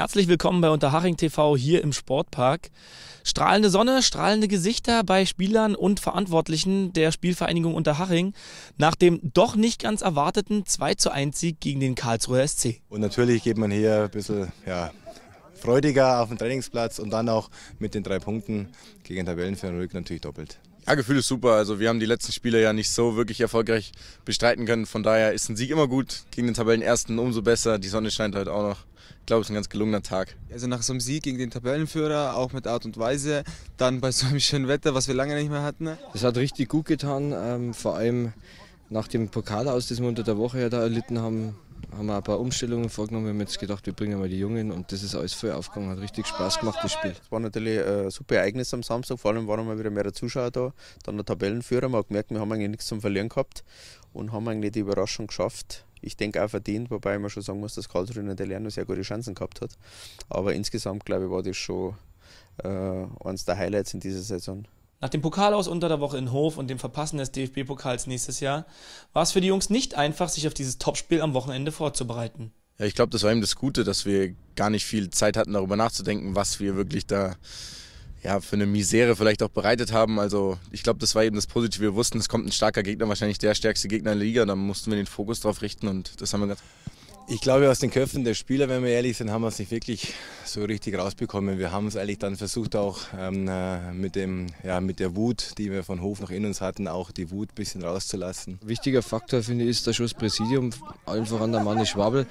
Herzlich willkommen bei Unterhaching TV hier im Sportpark. Strahlende Sonne, strahlende Gesichter bei Spielern und Verantwortlichen der Spielvereinigung Unterhaching nach dem doch nicht ganz erwarteten 2 zu 1 Sieg gegen den Karlsruher SC. Und natürlich geht man hier ein bisschen ja, freudiger auf den Trainingsplatz und dann auch mit den drei Punkten gegen Tabellenführer natürlich doppelt. Ja, Gefühl ist super. Also wir haben die letzten Spiele ja nicht so wirklich erfolgreich bestreiten können. Von daher ist ein Sieg immer gut. Gegen den Tabellenersten umso besser. Die Sonne scheint heute halt auch noch. Ich glaube, es ist ein ganz gelungener Tag. Also nach so einem Sieg gegen den Tabellenführer, auch mit Art und Weise, dann bei so einem schönen Wetter, was wir lange nicht mehr hatten. Es hat richtig gut getan, ähm, vor allem nach dem Pokal aus, das wir unter der Woche ja da erlitten haben, haben wir ein paar Umstellungen vorgenommen. Wir haben jetzt gedacht, wir bringen mal die Jungen und das ist alles voll aufgegangen. Hat richtig Spaß gemacht, das Spiel. Es war natürlich ein äh, super Ereignis am Samstag. Vor allem waren mal wieder mehrere Zuschauer da. Dann der Tabellenführer. Man hat gemerkt, wir haben eigentlich nichts zum Verlieren gehabt und haben eigentlich die Überraschung geschafft. Ich denke auch verdient, wobei man schon sagen muss, dass Karlsruhe in der Lerner sehr gute Chancen gehabt hat. Aber insgesamt, glaube ich, war das schon äh, eines der Highlights in dieser Saison. Nach dem Pokal aus unter der Woche in Hof und dem Verpassen des DFB-Pokals nächstes Jahr war es für die Jungs nicht einfach, sich auf dieses Topspiel am Wochenende vorzubereiten. Ja, ich glaube, das war eben das Gute, dass wir gar nicht viel Zeit hatten, darüber nachzudenken, was wir wirklich da ja, für eine Misere vielleicht auch bereitet haben. Also ich glaube, das war eben das Positive. Wir wussten, es kommt ein starker Gegner, wahrscheinlich der stärkste Gegner in der Liga. Da mussten wir den Fokus drauf richten und das haben wir ganz. Ich glaube, aus den Köpfen der Spieler, wenn wir ehrlich sind, haben wir es nicht wirklich so richtig rausbekommen. Wir haben es eigentlich dann versucht, auch ähm, äh, mit, dem, ja, mit der Wut, die wir von Hof noch in uns hatten, auch die Wut ein bisschen rauszulassen. Wichtiger Faktor, finde ich, ist der Schuss Präsidium, allen voran der Manni Schwabel.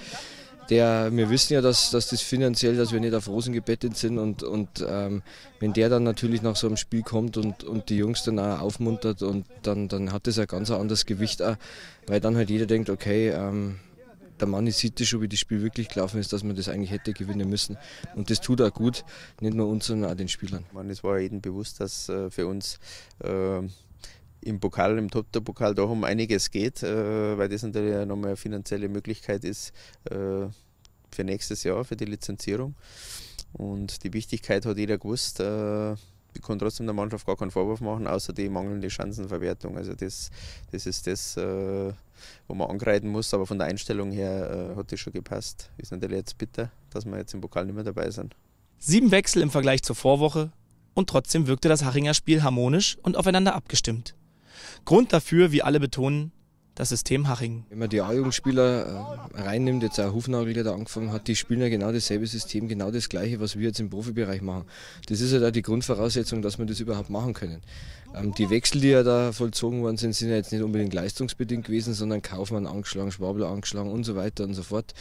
Der, wir wissen ja, dass, dass das finanziell, dass wir nicht auf Rosen gebettet sind und, und ähm, wenn der dann natürlich nach so einem Spiel kommt und, und die Jungs dann auch aufmuntert und dann, dann hat das ein ganz anderes Gewicht auch, weil dann halt jeder denkt, okay, ähm, der Mann sieht City schon, wie das Spiel wirklich gelaufen ist, dass man das eigentlich hätte gewinnen müssen. Und das tut auch gut, nicht nur uns, sondern auch den Spielern. Man, es war jedem bewusst, dass äh, für uns äh, im Pokal, im Top-Pokal, doch um einiges geht, äh, weil das natürlich nochmal eine finanzielle Möglichkeit ist äh, für nächstes Jahr, für die Lizenzierung. Und die Wichtigkeit hat jeder gewusst. Äh, ich kann trotzdem der Mannschaft gar keinen Vorwurf machen, außer die mangelnde Chancenverwertung. Also das, das ist das, äh, wo man angreifen muss, aber von der Einstellung her äh, hat das schon gepasst. Ist natürlich jetzt bitter, dass wir jetzt im Pokal nicht mehr dabei sind. Sieben Wechsel im Vergleich zur Vorwoche und trotzdem wirkte das Haringer Spiel harmonisch und aufeinander abgestimmt. Grund dafür, wie alle betonen, das System Haching. Wenn man die A-Jugendspieler äh, reinnimmt, jetzt auch Hufnagel, der da angefangen hat, die spielen ja genau dasselbe System, genau das gleiche, was wir jetzt im Profibereich machen. Das ist ja halt da die Grundvoraussetzung, dass wir das überhaupt machen können. Ähm, die Wechsel, die ja da vollzogen worden sind, sind ja jetzt nicht unbedingt leistungsbedingt gewesen, sondern Kaufmann angeschlagen, Schwabler angeschlagen und so weiter und so fort.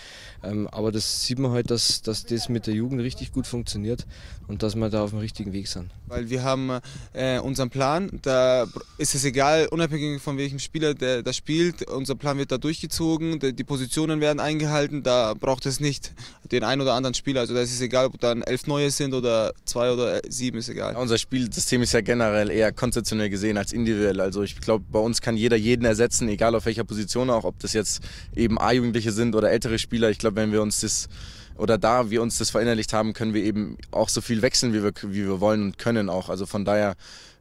Ähm, aber das sieht man halt, dass, dass das mit der Jugend richtig gut funktioniert und dass wir da auf dem richtigen Weg sind. Weil wir haben äh, unseren Plan, da ist es egal, unabhängig von welchem Spieler der das spielt, unser Plan wird da durchgezogen, die Positionen werden eingehalten, da braucht es nicht den einen oder anderen Spieler. Also da ist es egal, ob dann elf neue sind oder zwei oder äh, sieben, ist egal. Ja, unser Spielsystem ist ja generell eher konzentriert institutionell gesehen als individuell. Also ich glaube, bei uns kann jeder jeden ersetzen, egal auf welcher Position auch, ob das jetzt eben A-Jugendliche sind oder ältere Spieler. Ich glaube, wenn wir uns das oder da wir uns das verinnerlicht haben, können wir eben auch so viel wechseln, wie wir, wie wir wollen und können auch. Also von daher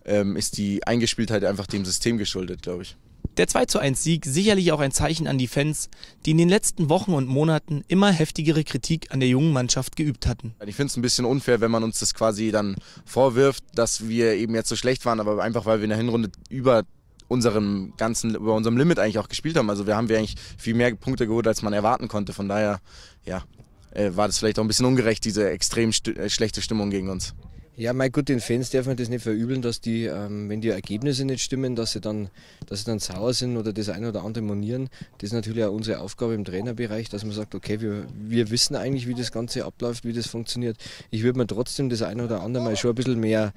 ähm, ist die Eingespieltheit einfach dem System geschuldet, glaube ich. Der 2 zu 1 Sieg sicherlich auch ein Zeichen an die Fans, die in den letzten Wochen und Monaten immer heftigere Kritik an der jungen Mannschaft geübt hatten. Ich finde es ein bisschen unfair, wenn man uns das quasi dann vorwirft, dass wir eben jetzt so schlecht waren, aber einfach weil wir in der Hinrunde über unserem ganzen, über unserem Limit eigentlich auch gespielt haben. Also wir haben wir eigentlich viel mehr Punkte geholt, als man erwarten konnte. Von daher, ja, äh, war das vielleicht auch ein bisschen ungerecht, diese extrem st äh, schlechte Stimmung gegen uns. Ja, mein Gott, den Fans darf man das nicht verübeln, dass die, ähm, wenn die Ergebnisse nicht stimmen, dass sie, dann, dass sie dann sauer sind oder das eine oder andere monieren. Das ist natürlich auch unsere Aufgabe im Trainerbereich, dass man sagt, okay, wir, wir wissen eigentlich, wie das Ganze abläuft, wie das funktioniert. Ich würde mir trotzdem das eine oder andere mal schon ein bisschen mehr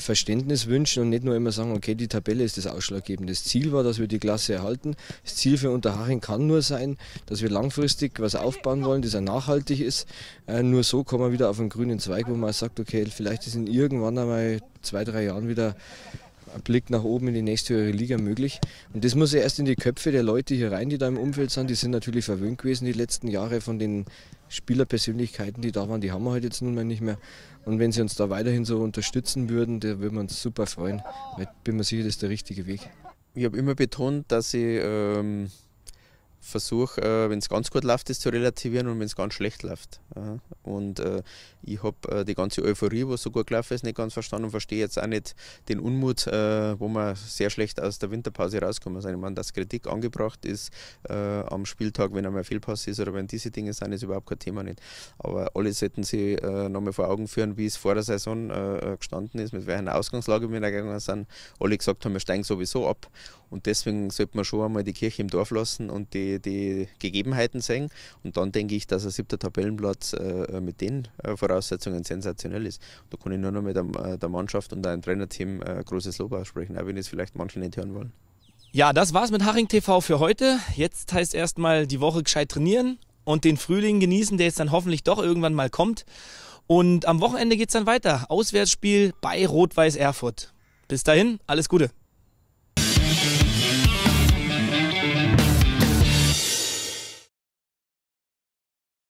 Verständnis wünschen und nicht nur immer sagen, okay, die Tabelle ist das ausschlaggebende. Das Ziel war, dass wir die Klasse erhalten. Das Ziel für Unterhaching kann nur sein, dass wir langfristig was aufbauen wollen, das auch nachhaltig ist. Äh, nur so kommen wir wieder auf einen grünen Zweig, wo man sagt, okay, vielleicht ist in irgendwann einmal zwei, drei Jahren wieder ein Blick nach oben in die nächsthöhere Liga möglich. Und das muss ja erst in die Köpfe der Leute hier rein, die da im Umfeld sind. Die sind natürlich verwöhnt gewesen die letzten Jahre von den Spielerpersönlichkeiten, die da waren. Die haben wir halt jetzt nun mal nicht mehr. Und wenn sie uns da weiterhin so unterstützen würden, da würden wir uns super freuen. ich bin mir sicher, das ist der richtige Weg. Ich habe immer betont, dass ich ähm, versuche, äh, wenn es ganz gut läuft, das zu relativieren und wenn es ganz schlecht läuft. Ja. Und äh, ich habe äh, die ganze Euphorie, was so gut gelaufen ist, nicht ganz verstanden und verstehe jetzt auch nicht den Unmut, äh, wo wir sehr schlecht aus der Winterpause rauskommen sind. Ich meine, dass Kritik angebracht ist äh, am Spieltag, wenn einmal Fehlpass ist oder wenn diese Dinge sind, ist überhaupt kein Thema nicht. Aber alle sollten sich äh, nochmal vor Augen führen, wie es vor der Saison gestanden ist, mit welcher Ausgangslage wir da gegangen sind. Alle gesagt haben, wir steigen sowieso ab und deswegen sollte man schon einmal die Kirche im Dorf lassen und die, die Gegebenheiten sehen. Und dann denke ich, dass ein siebter Tabellenplatz äh, mit den äh, Voraussetzungen sensationell ist. Da kann ich nur noch mit der, äh, der Mannschaft und einem Trainerteam äh, großes Lob aussprechen, auch wenn es vielleicht manche nicht hören wollen. Ja, das war's mit Haring TV für heute. Jetzt heißt erstmal die Woche gescheit trainieren und den Frühling genießen, der jetzt dann hoffentlich doch irgendwann mal kommt. Und am Wochenende geht's dann weiter. Auswärtsspiel bei Rot-Weiß Erfurt. Bis dahin, alles Gute.